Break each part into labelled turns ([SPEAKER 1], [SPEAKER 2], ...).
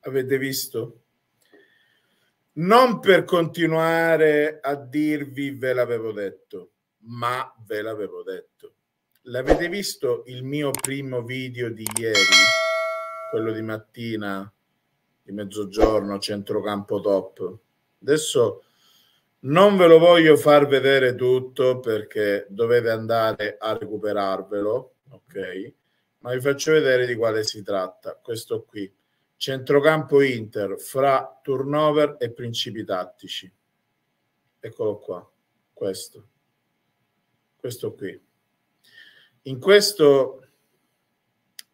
[SPEAKER 1] avete visto? Non per continuare a dirvi ve l'avevo detto, ma ve l'avevo detto. L'avete visto il mio primo video di ieri, quello di mattina, di mezzogiorno, centrocampo top? Adesso non ve lo voglio far vedere tutto perché dovete andare a recuperarvelo, ok? Ma vi faccio vedere di quale si tratta, questo qui. Centrocampo Inter fra turnover e principi tattici. Eccolo qua, questo. Questo qui. In questo,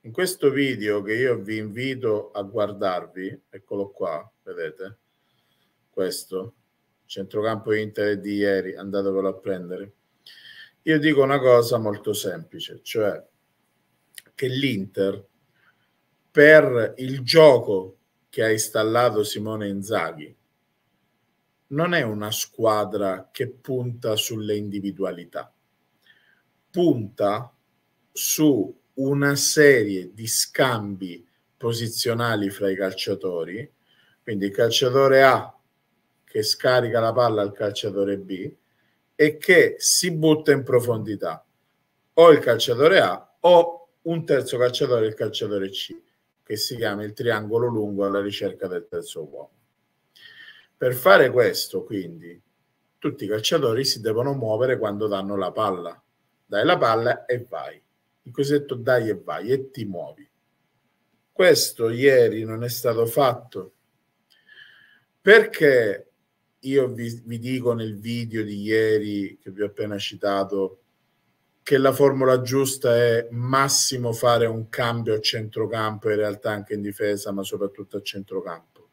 [SPEAKER 1] in questo video che io vi invito a guardarvi, eccolo qua, vedete? Questo, centrocampo Inter di ieri, andatevelo a prendere. Io dico una cosa molto semplice, cioè che l'Inter per il gioco che ha installato Simone Inzaghi non è una squadra che punta sulle individualità, punta su una serie di scambi posizionali fra i calciatori, quindi il calciatore A che scarica la palla al calciatore B e che si butta in profondità, o il calciatore A o un terzo calciatore, il calciatore C che si chiama il triangolo lungo alla ricerca del terzo uomo. Per fare questo, quindi, tutti i calciatori si devono muovere quando danno la palla. Dai la palla e vai. Il cosetto dai e vai e ti muovi. Questo ieri non è stato fatto perché io vi, vi dico nel video di ieri che vi ho appena citato che la formula giusta è massimo fare un cambio a centrocampo, in realtà anche in difesa, ma soprattutto a centrocampo.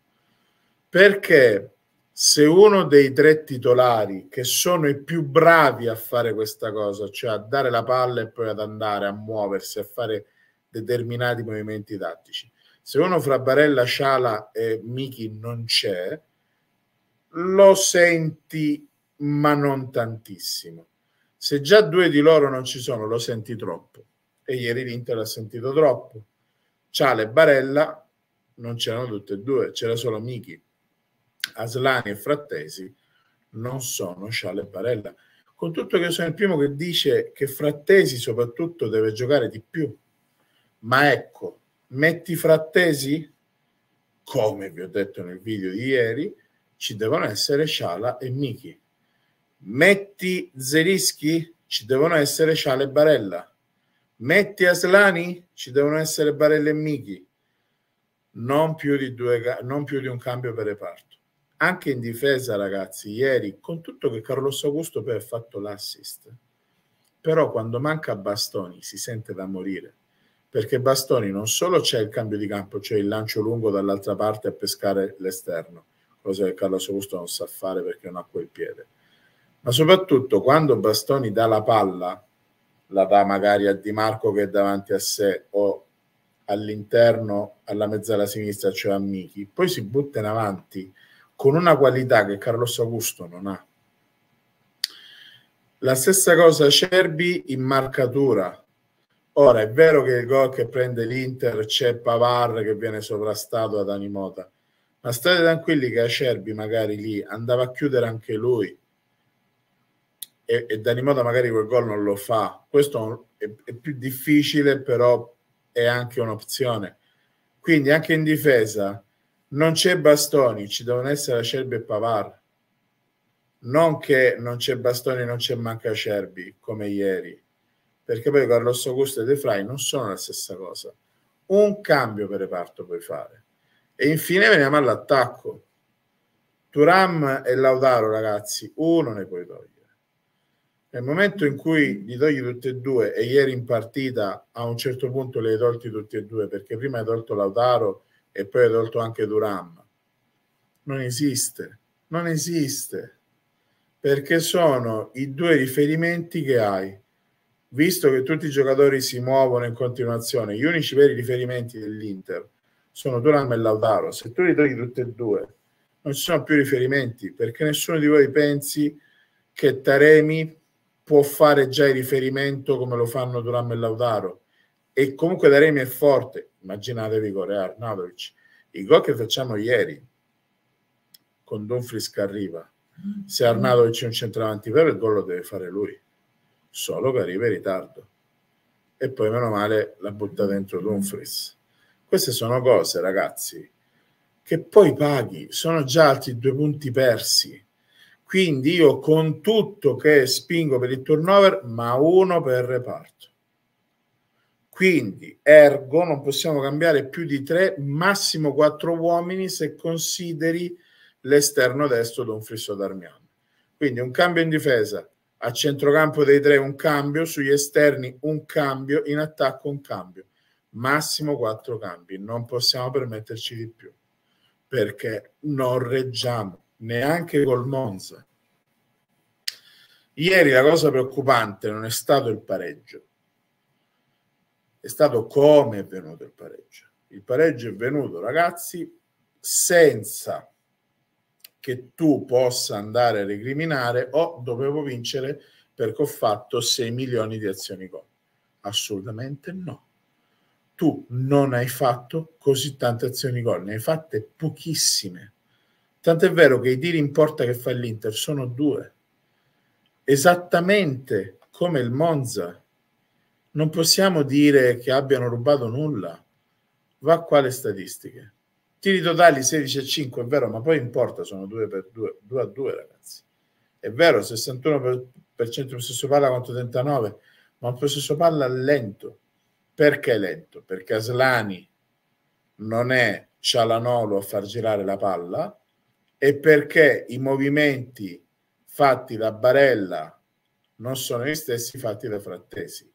[SPEAKER 1] Perché se uno dei tre titolari che sono i più bravi a fare questa cosa, cioè a dare la palla e poi ad andare a muoversi, a fare determinati movimenti tattici, se uno fra Barella, Sciala e Michi non c'è, lo senti ma non tantissimo se già due di loro non ci sono, lo senti troppo. E ieri l'Inter ha sentito troppo. Ciale e Barella non c'erano tutte e due, c'era solo Michi. Aslani e Frattesi non sono Ciale e Barella. Con tutto che sono il primo che dice che Frattesi soprattutto deve giocare di più. Ma ecco, metti Frattesi, come vi ho detto nel video di ieri, ci devono essere Sciala e Michi Metti Zerischi? Ci devono essere Ciale e Barella. Metti Aslani? Ci devono essere Barella e Michi. Non più, di due, non più di un cambio per reparto. Anche in difesa, ragazzi, ieri, con tutto che Carlos Augusto poi ha fatto l'assist, però quando manca Bastoni si sente da morire perché Bastoni non solo c'è il cambio di campo, cioè il lancio lungo dall'altra parte a pescare l'esterno, cosa che Carlos Augusto non sa fare perché non ha quel piede, ma soprattutto quando Bastoni dà la palla, la dà magari a Di Marco che è davanti a sé o all'interno, alla mezzala sinistra, cioè a Michi, poi si butta in avanti con una qualità che Carlos Augusto non ha. La stessa cosa Cerbi in marcatura. Ora è vero che il gol che prende l'Inter c'è Pavar che viene sovrastato ad Animota, ma state tranquilli che Acerbi magari lì andava a chiudere anche lui e, e Danimoda magari quel gol non lo fa. Questo è, è più difficile, però è anche un'opzione. Quindi anche in difesa non c'è Bastoni, ci devono essere Acerbi e Pavar. Non che non c'è Bastoni, non c'è manca Acerbi come ieri, perché poi Carlos Augusto e De Fry non sono la stessa cosa. Un cambio per reparto puoi fare. E infine veniamo all'attacco. Turam e Laudaro, ragazzi, uno ne puoi togliere. Nel momento in cui li togli tutti e due, e ieri in partita a un certo punto li hai tolti tutti e due, perché prima hai tolto Lautaro e poi hai tolto anche Duram, non esiste, non esiste, perché sono i due riferimenti che hai. Visto che tutti i giocatori si muovono in continuazione, gli unici veri riferimenti dell'Inter sono Duram e Lautaro. Se tu li togli tutti e due, non ci sono più riferimenti perché nessuno di voi pensi che Taremi può fare già il riferimento come lo fanno Duram e Laudaro. e comunque Daremi è forte immaginatevi con Real Arnautovic i gol che facciamo ieri con Dumfries che arriva mm. se Arnadovic è un centravanti però il gol lo deve fare lui solo che arriva in ritardo e poi meno male la butta dentro Dumfries queste sono cose ragazzi che poi paghi sono già altri due punti persi quindi io con tutto che spingo per il turnover, ma uno per reparto. Quindi, ergo, non possiamo cambiare più di tre, massimo quattro uomini se consideri l'esterno destro Don Frisso d'Armiano. Quindi un cambio in difesa, a centrocampo dei tre un cambio, sugli esterni un cambio, in attacco un cambio. Massimo quattro cambi, non possiamo permetterci di più perché non reggiamo neanche col Monza. Ieri la cosa preoccupante non è stato il pareggio, è stato come è venuto il pareggio. Il pareggio è venuto, ragazzi, senza che tu possa andare a recriminare o dovevo vincere perché ho fatto 6 milioni di azioni gol. Assolutamente no. Tu non hai fatto così tante azioni gol, ne hai fatte pochissime. Tant'è vero che i tiri in porta che fa l'Inter sono due, esattamente come il Monza. Non possiamo dire che abbiano rubato nulla. Va qua le statistiche. Tiri totali 16 a 5, è vero, ma poi in porta sono 2 per 2, 2 a 2 ragazzi. È vero, 61% per di possesso palla contro 39, ma un possesso palla lento. Perché lento? Perché Aslani non è Cialanolo a far girare la palla, e perché i movimenti fatti da Barella non sono gli stessi fatti da Frattesi.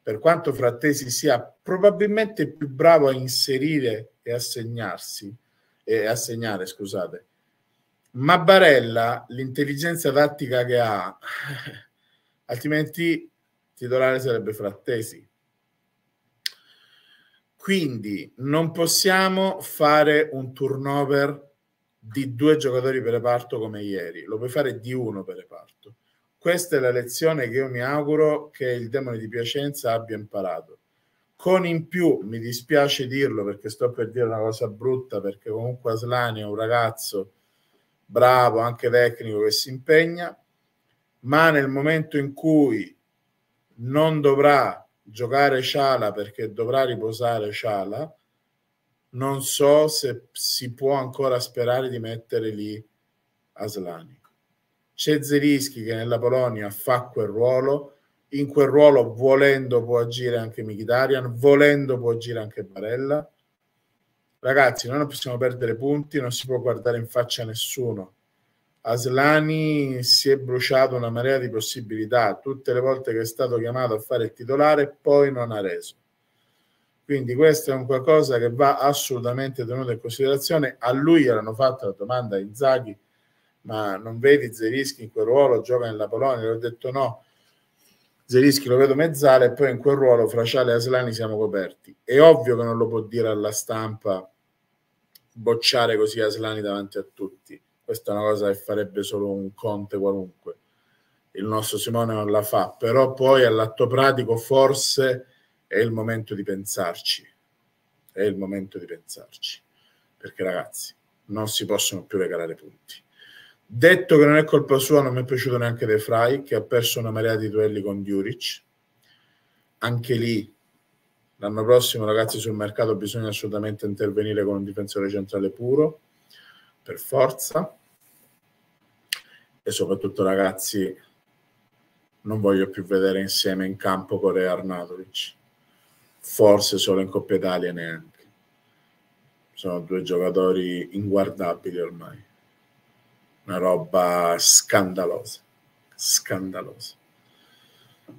[SPEAKER 1] Per quanto Frattesi sia probabilmente più bravo a inserire e assegnarsi, e assegnare, scusate, ma Barella l'intelligenza tattica che ha, altrimenti titolare sarebbe Frattesi. Quindi non possiamo fare un turnover di due giocatori per reparto come ieri, lo puoi fare di uno per reparto. Questa è la lezione che io mi auguro che il demone di Piacenza abbia imparato. Con in più, mi dispiace dirlo perché sto per dire una cosa brutta, perché comunque Aslani è un ragazzo bravo, anche tecnico, che si impegna, ma nel momento in cui non dovrà giocare Ciala perché dovrà riposare Ciala, non so se si può ancora sperare di mettere lì Aslani. C'è Zelischi che nella Polonia fa quel ruolo, in quel ruolo volendo può agire anche Mkhitaryan, volendo può agire anche Barella. Ragazzi, noi non possiamo perdere punti, non si può guardare in faccia a nessuno. Aslani si è bruciato una marea di possibilità, tutte le volte che è stato chiamato a fare il titolare, poi non ha reso quindi questo è un qualcosa che va assolutamente tenuto in considerazione. A lui erano fatte la domanda in Zaghi, ma non vedi Zerischi in quel ruolo, gioca nella Polonia? Gli ho detto no, Zerischi lo vedo mezzale e poi in quel ruolo Fraciale e Aslani siamo coperti. È ovvio che non lo può dire alla stampa bocciare così Aslani davanti a tutti. Questa è una cosa che farebbe solo un Conte qualunque. Il nostro Simone non la fa, però poi all'atto pratico forse è il momento di pensarci, è il momento di pensarci, perché ragazzi non si possono più regalare punti. Detto che non è colpa sua, non mi è piaciuto neanche De Fry, che ha perso una marea di duelli con Djuric. Anche lì, l'anno prossimo, ragazzi, sul mercato bisogna assolutamente intervenire con un difensore centrale puro, per forza. E soprattutto, ragazzi, non voglio più vedere insieme in campo Corea Arnatovic forse solo in Coppa Italia neanche. Sono due giocatori inguardabili ormai. Una roba scandalosa, scandalosa.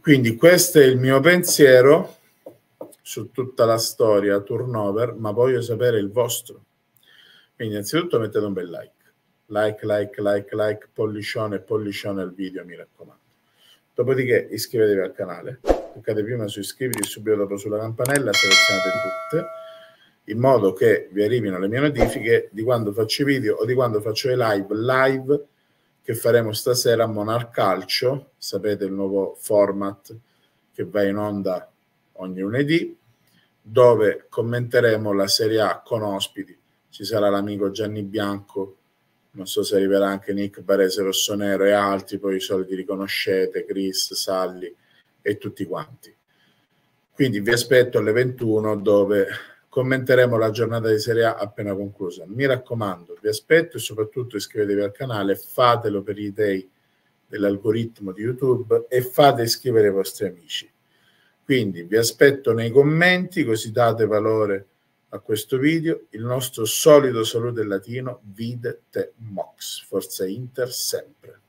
[SPEAKER 1] Quindi questo è il mio pensiero su tutta la storia turnover, ma voglio sapere il vostro. Quindi innanzitutto mettete un bel like. Like, like, like, like, pollicione, pollicione al video, mi raccomando. Dopodiché iscrivetevi al canale cliccate prima su iscriviti subito dopo sulla campanella, selezionate tutte, in modo che vi arrivino le mie notifiche di quando faccio i video o di quando faccio le live, live che faremo stasera a Monar Calcio, sapete il nuovo format che va in onda ogni lunedì, dove commenteremo la Serie A con ospiti. Ci sarà l'amico Gianni Bianco, non so se arriverà anche Nick Barese Rossonero e altri, poi i soliti riconoscete, Chris, Salli, e tutti quanti. Quindi vi aspetto alle 21 dove commenteremo la giornata di Serie A appena conclusa. Mi raccomando, vi aspetto e soprattutto iscrivetevi al canale, fatelo per gli dei dell'algoritmo di YouTube e fate iscrivere i vostri amici. Quindi vi aspetto nei commenti così date valore a questo video. Il nostro solito saluto in latino, vide te mox, forza Inter sempre.